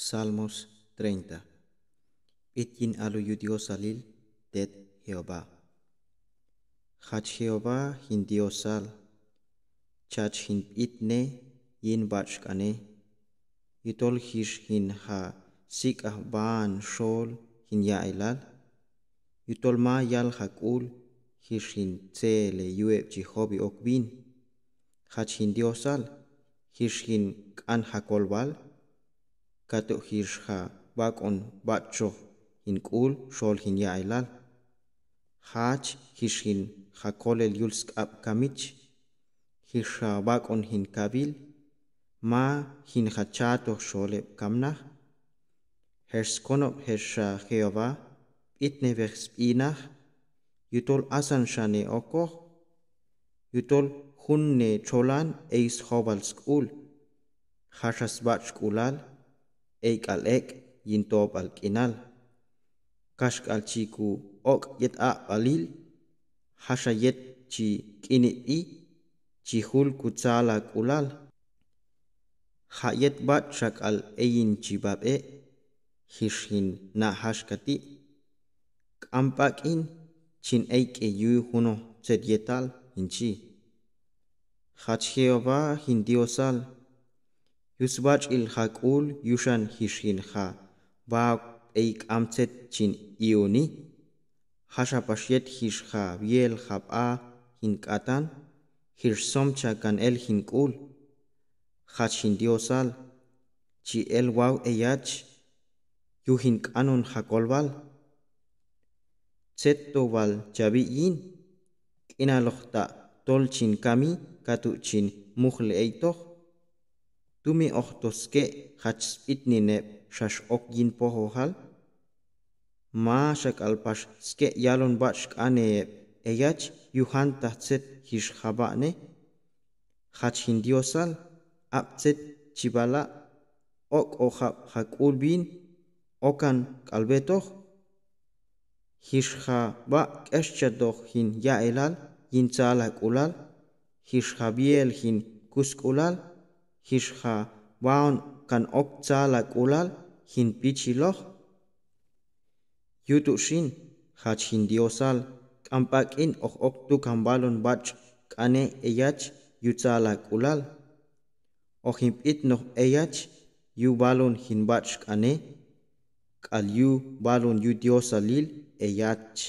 Salmos 30 Pitkin alu yudio salil tet Jehová. Hach Jehová hin Dios sal. Chach hin itne yin bachkane. Itol hish hin ha sik baan shol hin ya ilal. Itol ma yal hakul hish hin tse le yueb jihobi okbin. Hach hin Dios sal. Hish hin kan hakolbal. kato hirja bakon bacho hinkul shol hin ya ilal hach hishin hakol el yulsk ab kamich hisha bakon hin kabil ma hin hachato shole kamna herskonop hersha Heova, itne vers inach yutol asan shane okoh yutol hunne cholan eis hobalsk ul hashas bach kulal eik al ek yintop al kinal kashk al chiku ok yet a alil hasha yet chi kini i chihul kutsala kulal hayet bat shak al eyin chibab e hishin na hashkati kampak in chin eik e yu huno tset yetal inchi hach Jehová hin diosal Yusbach ilhaqul yushan hishinha va eikamtset chin i'oni iuni hashapashet hishha biel hab'a hinkatan hirsomcha kanel hinkul diosal chi el waw eyach yuhinkanun hakolbal tsettoval chabi'in k'inalojta tolchin kami katuchin mujle'eytoj তুমি অহতসকে হাচ ইতনি নেপ শাস অক গিন পহহাল মা শাক আলপাস স্কে ইয়ালন বাসক আনে এয়াচ ইউহান তাহসেত হিস খাবা নে হাচ হিন্দিওসাল আপসেত চিবালা অক অখাপ হাক উলবিন অকান কালবেতখ হিসখা বা কেশ্চাদখ হিন ইয়া এলাল ইন চালাক উলাল হিসখা বিয়েল হিন কুস্ক Wular hixja waon kan ok tsalak ulal jin pichiloj yutuxin jach jin diosal kampak in, ok tukanbalon bach k'ane eyach yutsalak ulal ojinp'it noj eyach yu balon jin bach k'ane k'al yu balon yu diosalil eyach